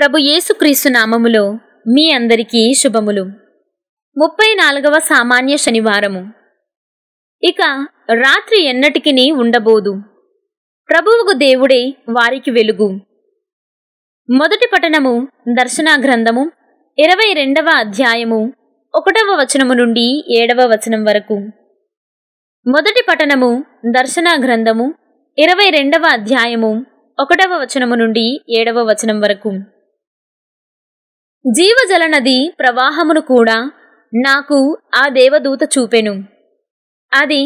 ప్రభు యేసుక్రీస్తు నామములో మీ అందరికీ శుభములు ముప్పై నాలుగవ సామాన్య శనివారము ఇక రాత్రి ఎన్నటికిని ఉండబోదు ప్రభువుకు దేవుడే వారికి వెలుగు మొదటి పఠనము దర్శనా గ్రంథము ఇరవై రెండవ అధ్యాయము ఒకటవ వచనము నుండి ఏడవ వచనం వరకు మొదటి పఠనము దర్శనాగ్రంథము గ్రంథము ఇరవై రెండవ అధ్యాయము ఒకటవ వచనము నుండి ఏడవ వచనం వరకు జీవజల నది ప్రవాహమును కూడా నాకు ఆ దేవదూత చూపెను అది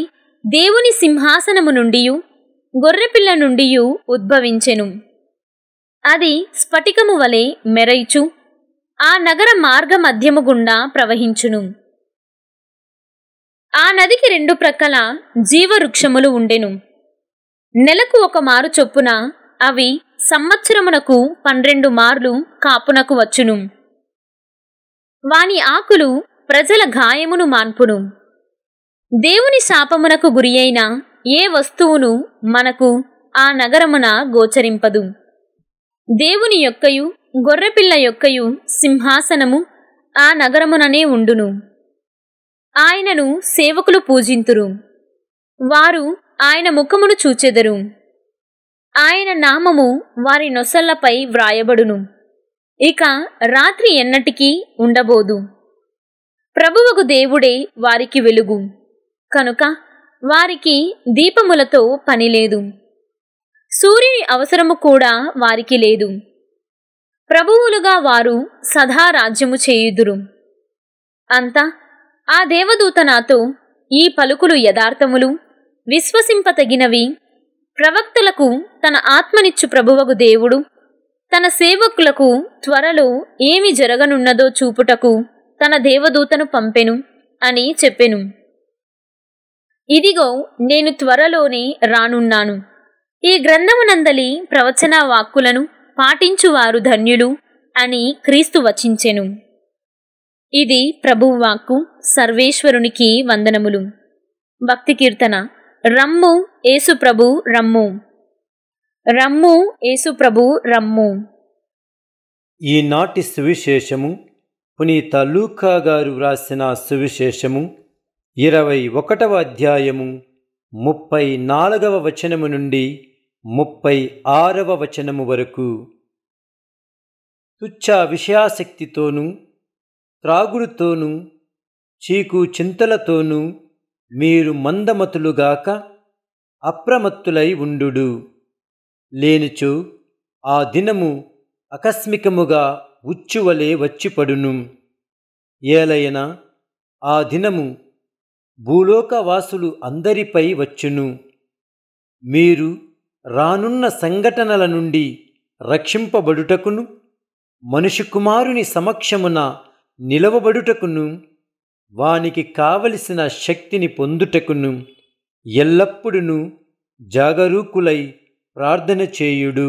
దేవుని సింహాసనము నుండి గొర్రెపిల్ల నుండి ఉద్భవించెను అది స్ఫటికము వలె మెరైచు ఆ నగర మార్గ మధ్యము గుండా ప్రవహించును ఆ నదికి రెండు ప్రక్కల జీవవృక్షములు ఉండెను నెలకు ఒక మారు చొప్పున అవి సంవత్సరమునకు పన్నెండు మార్లు కాపునకు వచ్చును వాని ఆకులు ప్రజల గాయమును మాన్పును దేవుని శాపమునకు గురియైన ఏ వస్తువును మనకు ఆ నగరమున గోచరింపదు దేవుని యొక్కయు గొర్రెపిల్ల యొక్కయు సింహాసనము ఆ నగరముననే ఉండును ఆయనను సేవకులు పూజింతురు వారు ఆయన ముఖమును చూచెదరు ఆయన నామము వారి నొసళ్లపై వ్రాయబడును ఇక రాత్రి ఎన్నటికీ ఉండబోదు ప్రభువుకు దేవుడే వారికి వెలుగు కనుక వారికి దీపములతో పని లేదు సూర్యుని అవసరము కూడా వారికి లేదు ప్రభువులుగా వారు సదా రాజ్యము చేయుదురు అంతా ఆ దేవదూత నాతో ఈ పలుకులు యథార్థములు విశ్వసింపతగినవి ప్రవక్తలకు తన ఆత్మనిచ్చు ప్రభువగు దేవుడు తన సేవకులకు త్వరలో ఏమి జరగనున్నదో చూపుటకు తన దేవదూతను పంపెను అని చెప్పెను ఇదిగో నేను త్వరలోనే రానున్నాను ఈ గ్రంథమునందలి ప్రవచన వాక్కులను పాటించువారు ధన్యులు అని క్రీస్తు వచించెను ఇది ప్రభువాక్కు సర్వేశ్వరునికి వందనములు భక్తి కీర్తన రమ్ము ఏసుప్రభు రమ్ము రమ్ము ప్రభు రమ్ము ఈనాటి సువిశేషము పునీత లూకా గారు వ్రాసిన సువిశేషము ఇరవై ఒకటవ అధ్యాయము ముప్పై నాలుగవ వచనము నుండి ముప్పై ఆరవ వచనము వరకు తుచ్చ విషయాసక్తితోనూ త్రాగుడుతోనూ చీకు చింతలతోనూ మీరు మందమతులుగాక అప్రమత్తులై ఉండు లేనిచో ఆ దినము ఆకస్మికముగా ఉచ్చువలే వచ్చిపడును ఏలైన ఆ దినము భూలోకవాసులు అందరిపై వచ్చును మీరు రానున్న సంఘటనల నుండి రక్షింపబడుటకును మనిషి కుమారుని సమక్షమున నిలవబడుటకును వానికి కావలసిన శక్తిని పొందుటకును ఎల్లప్పుడూ జాగరూకులై ప్రార్థన చేయుడు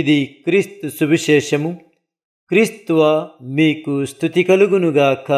ఇది క్రీస్తు సువిశేషము క్రీస్తువ మీకు స్థుతి కలుగునుగాక